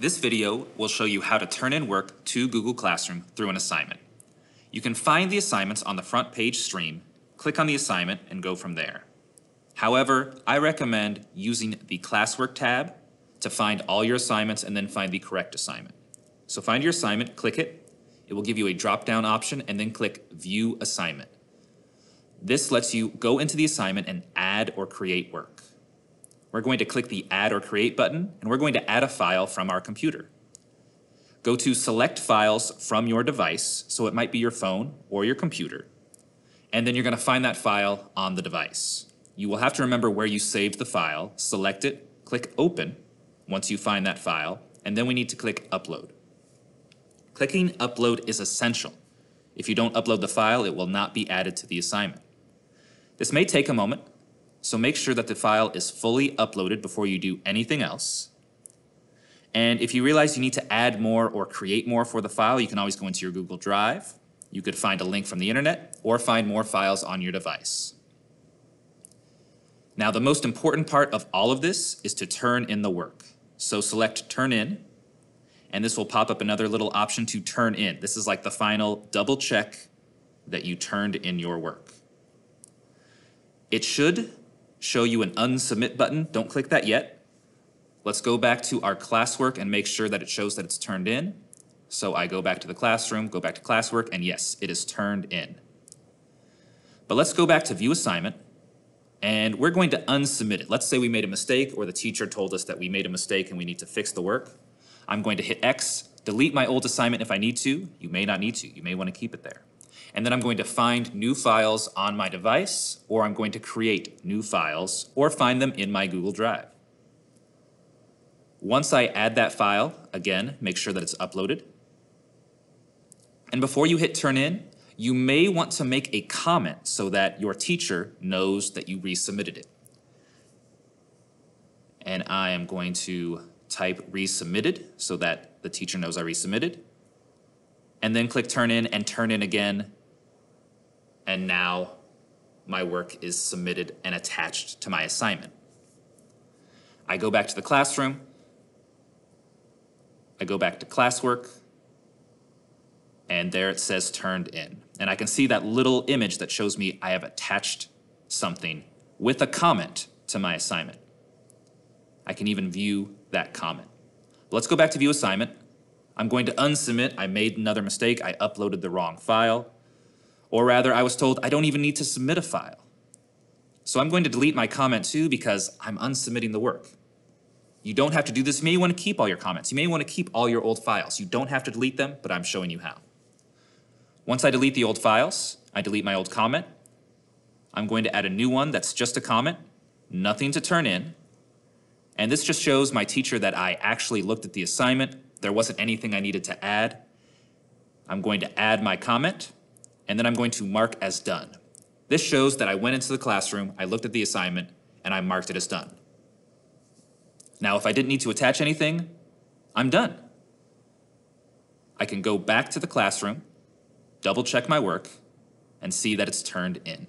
This video will show you how to turn in work to Google Classroom through an assignment. You can find the assignments on the front page stream, click on the assignment, and go from there. However, I recommend using the Classwork tab to find all your assignments and then find the correct assignment. So find your assignment, click it. It will give you a drop-down option and then click View Assignment. This lets you go into the assignment and add or create work we're going to click the Add or Create button, and we're going to add a file from our computer. Go to Select Files from your device, so it might be your phone or your computer, and then you're going to find that file on the device. You will have to remember where you saved the file, select it, click Open once you find that file, and then we need to click Upload. Clicking Upload is essential. If you don't upload the file, it will not be added to the assignment. This may take a moment, so make sure that the file is fully uploaded before you do anything else. And if you realize you need to add more or create more for the file, you can always go into your Google Drive. You could find a link from the internet or find more files on your device. Now the most important part of all of this is to turn in the work. So select turn in and this will pop up another little option to turn in. This is like the final double check that you turned in your work. It should show you an unsubmit button. Don't click that yet. Let's go back to our classwork and make sure that it shows that it's turned in. So I go back to the classroom, go back to classwork, and yes, it is turned in. But let's go back to view assignment and we're going to unsubmit it. Let's say we made a mistake or the teacher told us that we made a mistake and we need to fix the work. I'm going to hit X, delete my old assignment if I need to. You may not need to, you may wanna keep it there and then I'm going to find new files on my device, or I'm going to create new files, or find them in my Google Drive. Once I add that file, again, make sure that it's uploaded. And before you hit turn in, you may want to make a comment so that your teacher knows that you resubmitted it. And I am going to type resubmitted so that the teacher knows I resubmitted. And then click turn in and turn in again and now my work is submitted and attached to my assignment. I go back to the classroom. I go back to classwork. And there it says turned in. And I can see that little image that shows me I have attached something with a comment to my assignment. I can even view that comment. But let's go back to view assignment. I'm going to unsubmit. I made another mistake. I uploaded the wrong file. Or rather, I was told I don't even need to submit a file. So I'm going to delete my comment too because I'm unsubmitting the work. You don't have to do this. You may want to keep all your comments. You may want to keep all your old files. You don't have to delete them, but I'm showing you how. Once I delete the old files, I delete my old comment. I'm going to add a new one that's just a comment, nothing to turn in. And this just shows my teacher that I actually looked at the assignment. There wasn't anything I needed to add. I'm going to add my comment and then I'm going to mark as done. This shows that I went into the classroom, I looked at the assignment, and I marked it as done. Now, if I didn't need to attach anything, I'm done. I can go back to the classroom, double check my work, and see that it's turned in.